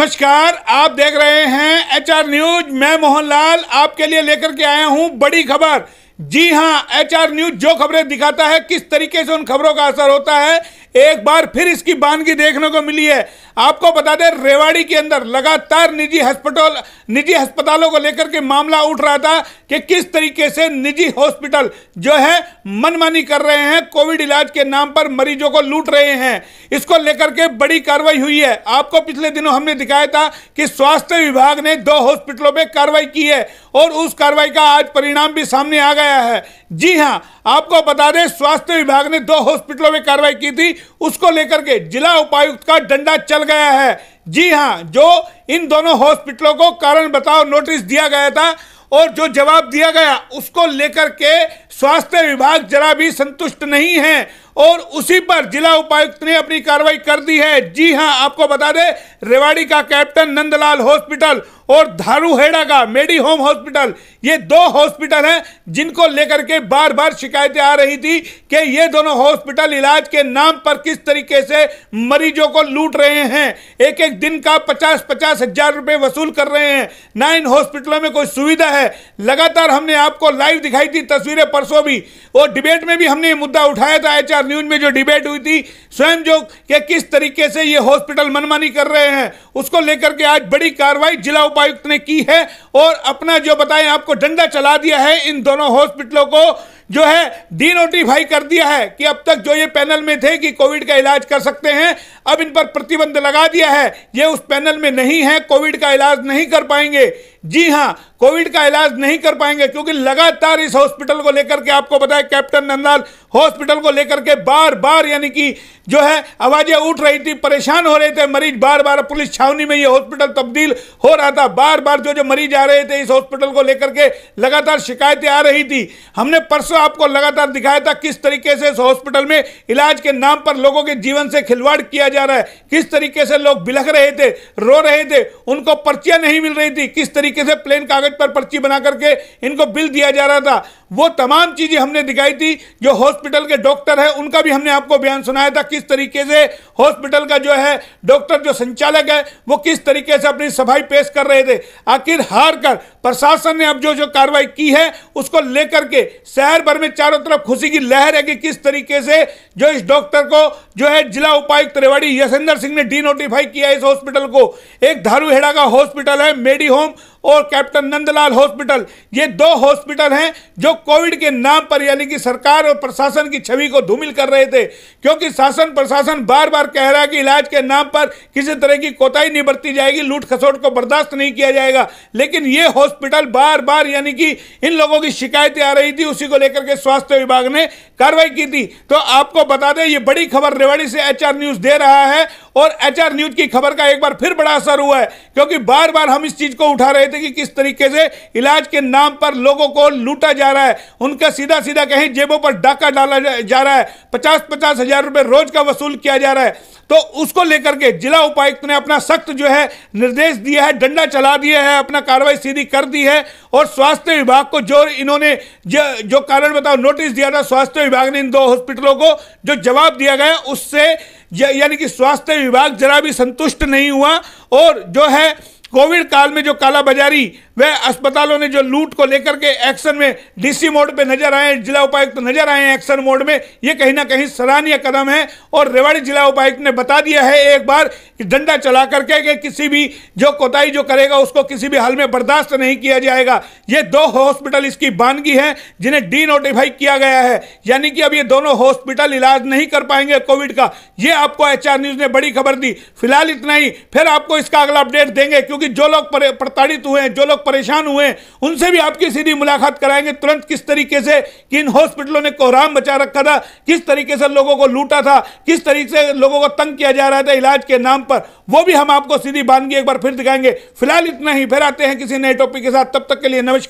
नमस्कार आप देख रहे हैं एचआर न्यूज मैं मोहनलाल आपके लिए लेकर के आया हूं बड़ी खबर जी हां एचआर न्यूज जो खबरें दिखाता है किस तरीके से उन खबरों का असर होता है एक बार फिर इसकी बानगी देखने को मिली है आपको बता दें रेवाड़ी के अंदर लगातार निजी हॉस्पिटल निजी अस्पतालों को लेकर के मामला उठ रहा था कि किस तरीके से निजी हॉस्पिटल जो है मनमानी कर रहे हैं कोविड इलाज के नाम पर मरीजों को लूट रहे हैं इसको लेकर के बड़ी कार्रवाई हुई है आपको पिछले दिनों हमने दिखाया था कि स्वास्थ्य विभाग ने दो हॉस्पिटलों पर कार्रवाई की है और उस कार्रवाई का आज परिणाम भी सामने आ गया है जी हाँ आपको बता दें स्वास्थ्य विभाग ने दो हॉस्पिटलों में कार्रवाई की थी उसको लेकर के जिला उपायुक्त का डंडा चल गया है जी हाँ जो इन दोनों हॉस्पिटलों को कारण बताओ नोटिस दिया गया था और जो जवाब दिया गया उसको लेकर के स्वास्थ्य विभाग जरा भी संतुष्ट नहीं है और उसी पर जिला उपायुक्त ने अपनी कार्रवाई कर दी है जी हां आपको बता दें रेवाड़ी का कैप्टन नंदलाल हॉस्पिटल और धारूहेड़ा का मेडी होम हॉस्पिटल ये दो हॉस्पिटल हैं जिनको लेकर के बार बार शिकायतें आ रही थी कि ये दोनों हॉस्पिटल इलाज के नाम पर किस तरीके से मरीजों को लूट रहे हैं एक एक दिन का पचास पचास हजार रुपये वसूल कर रहे हैं ना इन हॉस्पिटलों में कोई सुविधा है लगातार हमने आपको लाइव दिखाई थी तस्वीरें परसों भी और डिबेट में भी हमने ये मुद्दा उठाया था एच न्यूज में जो डिबेट हुई थी स्वयं जो कि किस तरीके से ये हॉस्पिटल मनमानी कर रहे हैं उसको लेकर के आज बड़ी कार्रवाई जिला उपायुक्त ने की है और अपना जो बताएं आपको डंडा चला दिया है इन दोनों हॉस्पिटलों को जो है डी नोटिफाई कर दिया है कि अब तक जो ये पैनल में थे कि कोविड का इलाज कर सकते हैं अब इन पर प्रतिबंध लगा दिया है ये उस पैनल में नहीं है कोविड का इलाज नहीं कर पाएंगे जी हाँ कोविड का इलाज नहीं कर पाएंगे क्योंकि लगातार इस हॉस्पिटल को लेकर के आपको बताया कैप्टन नंदलाल हॉस्पिटल को लेकर के बार बार यानी कि जो है आवाज़ें उठ रही थी परेशान हो रहे थे मरीज बार बार पुलिस छावनी में ये हॉस्पिटल तब्दील हो रहा था बार बार जो जो मरीज आ रहे थे इस हॉस्पिटल को लेकर के लगातार शिकायतें आ रही थी हमने परसों आपको लगातार दिखाया था किस तरीके से इस हॉस्पिटल में इलाज के नाम पर लोगों के जीवन से खिलवाड़ किया जा रहा है किस तरीके से लोग बिलख रहे थे रो रहे थे उनको पर्चियां नहीं मिल रही थी किस तरीके से प्लेन कागज पर पर्ची बना करके इनको बिल दिया जा रहा था वो तमाम चीज़ें हमने दिखाई थी जो हॉस्पिटल के डॉक्टर हैं उनका भी हमने आपको बयान सुनाया था किस तरीके से हॉस्पिटल का जो है डॉक्टर जो संचालक है वो किस तरीके से अपनी सफाई पेश कर रहे थे आखिर हार कर प्रशासन ने अब जो जो कार्रवाई की है उसको लेकर के शहर भर में चारों तरफ खुशी की लहर है कि किस तरीके से जो इस डॉक्टर को जो है जिला उपायुक्त रेवाड़ी यशेंद्र सिंह ने डी नोटिफाई किया इस हॉस्पिटल को एक धारूहेड़ा का हॉस्पिटल है मेडी होम और कैप्टन नंदलाल हॉस्पिटल ये दो हॉस्पिटल हैं जो कोविड के नाम पर यानी कि सरकार और प्रशासन की छवि को धूमिल कर रहे थे क्योंकि शासन प्रशासन बार बार कह रहा है कि इलाज के नाम पर किसी तरह की कोताही नहीं बरती जाएगी लूट खसोट को बर्दाश्त नहीं किया जाएगा लेकिन ये हॉस्पिटल बार बार यानी कि इन लोगों की शिकायतें आ रही थी उसी को लेकर के स्वास्थ्य विभाग ने कार्रवाई की थी तो आपको बता दें ये बड़ी खबर रेवाड़ी से एच न्यूज दे रहा है और एच न्यूज की खबर का एक बार फिर बड़ा असर हुआ है क्योंकि बार बार हम इस चीज को उठा रहे थे कि किस तरीके से इलाज के नाम पर लोगों को लूटा जा रहा है उनका सीधा सीधा कहीं जेबों पर डाका डाला जा रहा है पचास पचास हजार रुपए रोज का वसूल किया जा रहा है तो उसको लेकर के जिला उपायुक्त ने अपना सख्त जो है निर्देश दिया है डंडा चला दिया है अपना कार्रवाई सीधी कर दी है और स्वास्थ्य विभाग को जो इन्होंने जो, जो कारण बताओ नोटिस दिया था स्वास्थ्य विभाग ने इन दो हॉस्पिटलों को जो जवाब दिया गया उससे यानी कि स्वास्थ्य विभाग जरा भी संतुष्ट नहीं हुआ और जो है कोविड काल में जो काला बाजारी वे अस्पतालों ने जो लूट को लेकर के एक्शन में डीसी मोड पे नजर आए जिला उपायुक्त तो नजर आए एक्शन मोड में ये कहीं ना कहीं सराहनीय कदम है और रेवाड़ी जिला उपायुक्त ने बता दिया है एक बार कि डंडा चला करके कि किसी भी जो कोताही जो करेगा उसको किसी भी हाल में बर्दाश्त नहीं किया जाएगा ये दो हॉस्पिटल इसकी बानगी है जिन्हें डी नोटिफाई किया गया है यानी कि अब ये दोनों हॉस्पिटल इलाज नहीं कर पाएंगे कोविड का ये आपको एच न्यूज ने बड़ी खबर दी फिलहाल इतना ही फिर आपको इसका अगला अपडेट देंगे क्योंकि जो लोग प्रताड़ित हुए हैं जो लोग परेशान हुए हैं उनसे भी आपकी सीधी मुलाकात कराएंगे तुरंत किस तरीके से किन हॉस्पिटलों ने कोहराम बचा रखा था किस तरीके से लोगों को लूटा था किस तरीके से लोगों को तंग किया जा रहा था इलाज के नाम पर वो भी हम आपको सीधी बानगी एक बार फिर दिखाएंगे फिलहाल इतना ही फिर आते हैं किसी नए टॉपिक के साथ तब तक के लिए नमस्कार